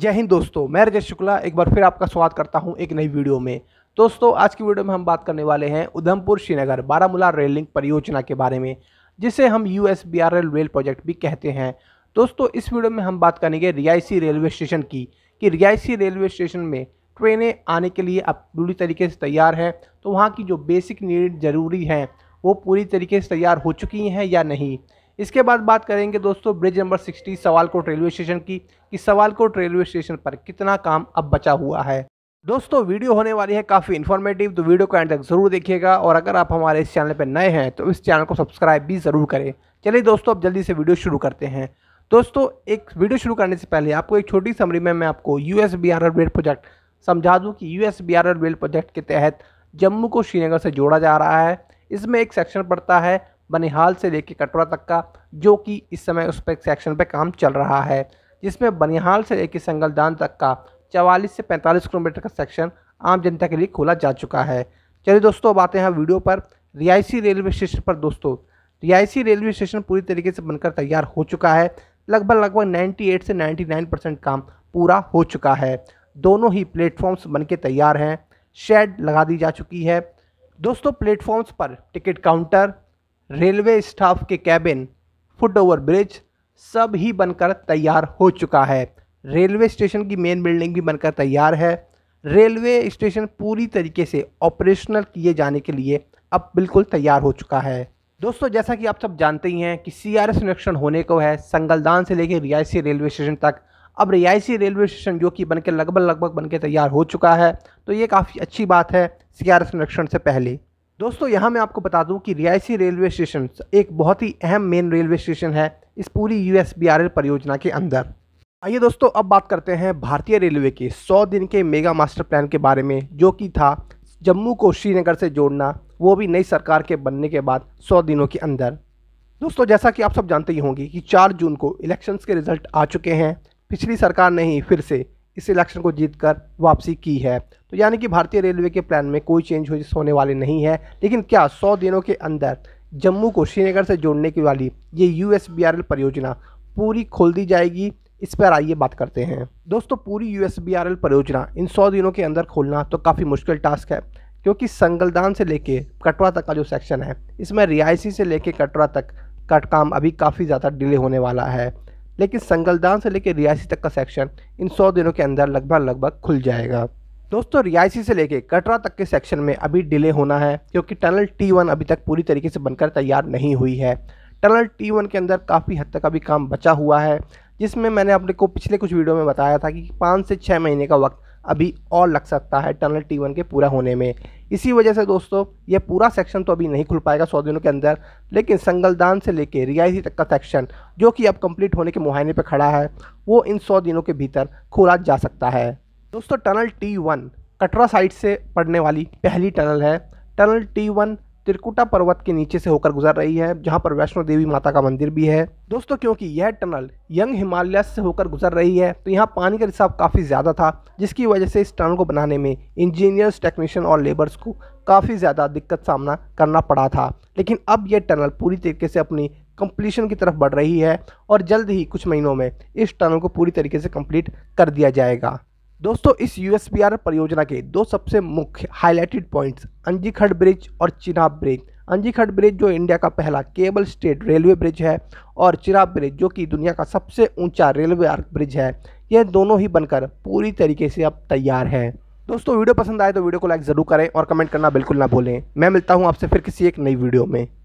जय हिंद दोस्तों मैं रजत शुक्ला एक बार फिर आपका स्वागत करता हूं एक नई वीडियो में दोस्तों आज की वीडियो में हम बात करने वाले हैं उधमपुर श्रीनगर बारामूला रेल लिंक परियोजना के बारे में जिसे हम U S B R L rail project भी कहते हैं दोस्तों इस वीडियो में हम बात करेंगे रियासी रेलवे स्टेशन की कि रियासी रेलवे स्टेशन में ट्रेनें आने के लिए अब पूरी तरीके से तैयार हैं तो वहाँ की जो बेसिक नीड ज़रूरी हैं वो पूरी तरीके से तैयार हो चुकी हैं या नहीं इसके बाद बात करेंगे दोस्तों bridge number sixty Kot railway station की कि सवाल कोट रेलवे स्टेशन पर कितना काम अब बचा हुआ है दोस्तों वीडियो होने वाली है काफ़ी इन्फॉर्मेटिव तो वीडियो को एंड तक ज़रूर देखिएगा और अगर आप हमारे इस चैनल पर नए हैं तो इस चैनल को सब्सक्राइब भी ज़रूर करें चलिए दोस्तों अब जल्दी से वीडियो शुरू करते हैं दोस्तों एक वीडियो शुरू करने से पहले आपको एक छोटी समरी में मैं आपको U S B R rail project समझा दूँ कि U S B R rail project के तहत जम्मू को श्रीनगर से जोड़ा जा रहा है इसमें एक सेक्शन पड़ता है बनिहाल से लेकर कटरा तक का जो कि इस समय उस पर सेक्शन पर काम चल रहा है जिसमें बनिहाल से लेकर संगलदान तक का चवालीस से पैंतालीस किलोमीटर का सेक्शन आम जनता के लिए खोला जा चुका है चलिए दोस्तों अब आते हैं वीडियो पर रियासी रेलवे स्टेशन पर दोस्तों रियासी रेलवे स्टेशन पूरी तरीके से बनकर तैयार हो चुका है लगभग लगभग 98 से 99 परसेंट काम पूरा हो चुका है दोनों ही प्लेटफॉर्म्स बन के तैयार हैं शेड लगा दी जा चुकी है दोस्तों प्लेटफॉर्म्स पर टिकट काउंटर रेलवे स्टाफ के कैबिन फुट ओवर ब्रिज सब ही बनकर तैयार हो चुका है रेलवे स्टेशन की मेन बिल्डिंग भी बनकर तैयार है रेलवे स्टेशन पूरी तरीके से ऑपरेशनल किए जाने के लिए अब बिल्कुल तैयार हो चुका है दोस्तों जैसा कि आप सब जानते ही हैं कि सी आर इलेक्शन होने को है संगलदान से लेकर रियासी रेलवे स्टेशन तक अब रियासी रेलवे स्टेशन जो कि बनकर लगभग लगभग बनकर तैयार हो चुका है तो ये काफ़ी अच्छी बात है सी आर निरीक्षण से पहले दोस्तों यहाँ मैं आपको बता दूँ कि रियासी रेलवे स्टेशन एक बहुत ही अहम मेन रेलवे स्टेशन है इस पूरी यू परियोजना के अंदर आइए दोस्तों अब बात करते हैं भारतीय रेलवे के 100 दिन के मेगा मास्टर प्लान के बारे में जो कि था जम्मू को श्रीनगर से जोड़ना वो भी नई सरकार के बनने के बाद 100 दिनों के अंदर दोस्तों जैसा कि आप सब जानते ही होंगे कि 4 जून को इलेक्शंस के रिज़ल्ट आ चुके हैं पिछली सरकार ने ही फिर से इस इलेक्शन को जीतकर वापसी की है तो यानी कि भारतीय रेलवे के प्लान में कोई चेंज होने वाले नहीं है लेकिन क्या सौ दिनों के अंदर जम्मू को श्रीनगर से जोड़ने की वाली ये यू परियोजना पूरी खोल दी जाएगी इस पर आइए बात करते हैं दोस्तों पूरी यू परियोजना इन सौ दिनों के अंदर खोलना तो काफ़ी मुश्किल टास्क है क्योंकि संगलदान से लेके कटरा तक का जो सेक्शन है इसमें रियासी से लेके कटरा तक का काम अभी काफ़ी ज़्यादा डिले होने वाला है लेकिन संगलदान से लेकर रियासी तक का सेक्शन इन सौ दिनों के अंदर लगभग लगभग खुल जाएगा दोस्तों रियासी से लेकर कटरा तक के सेक्शन में अभी डिले होना है क्योंकि टनल टी वन अभी तक पूरी तरीके से बनकर तैयार नहीं हुई है टनल टी वन के अंदर काफ़ी हद तक अभी काम बचा हुआ है जिसमें मैंने अपने को पिछले कुछ वीडियो में बताया था कि पाँच से छः महीने का वक्त अभी और लग सकता है टनल टी वन के पूरा होने में इसी वजह से दोस्तों ये पूरा सेक्शन तो अभी नहीं खुल पाएगा सौ दिनों के अंदर लेकिन संगलदान से लेके रियायती तक का सेक्शन जो कि अब कंप्लीट होने के मुआयने पर खड़ा है वो इन सौ दिनों के भीतर खोला जा सकता है दोस्तों tunnel T one Katra side से पड़ने वाली पहली टनल है टनल टी वन त्रिकुटा पर्वत के नीचे से होकर गुजर रही है जहाँ पर वैष्णो देवी माता का मंदिर भी है दोस्तों क्योंकि यह टनल यंग हिमालय से होकर गुजर रही है तो यहाँ पानी का रिसाव काफ़ी ज़्यादा था जिसकी वजह से इस टनल को बनाने में इंजीनियर्स टेक्नीशियन और लेबर्स को काफ़ी ज़्यादा दिक्कत सामना करना पड़ा था लेकिन अब यह टनल पूरी तरीके से अपनी कंप्लीशन की तरफ बढ़ रही है और जल्द ही कुछ महीनों में इस टनल को पूरी तरीके से कंप्लीट कर दिया जाएगा दोस्तों इस आर परियोजना के दो सबसे मुख्य हाईलाइटेड पॉइंट्स अंजीखंड ब्रिज और चिनाब ब्रिज अंजीखड़ ब्रिज जो इंडिया का पहला केबल स्टेट रेलवे ब्रिज है और चिनाब ब्रिज जो कि दुनिया का सबसे ऊंचा रेलवे आर्क ब्रिज है यह दोनों ही बनकर पूरी तरीके से अब तैयार है दोस्तों वीडियो पसंद आए तो वीडियो को लाइक ज़रूर करें और कमेंट करना बिल्कुल ना भूलें मैं मिलता हूँ आपसे फिर किसी एक नई वीडियो में